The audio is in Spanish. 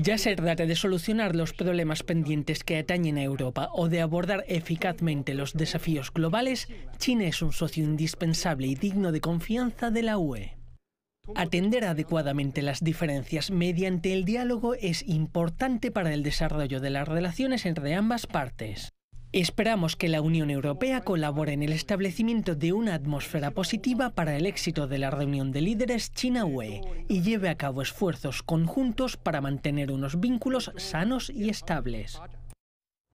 Ya se trata de solucionar los problemas pendientes que atañen a Europa o de abordar eficazmente los desafíos globales, China es un socio indispensable y digno de confianza de la UE. Atender adecuadamente las diferencias mediante el diálogo es importante para el desarrollo de las relaciones entre ambas partes. Esperamos que la Unión Europea colabore en el establecimiento de una atmósfera positiva para el éxito de la reunión de líderes China-UE y lleve a cabo esfuerzos conjuntos para mantener unos vínculos sanos y estables.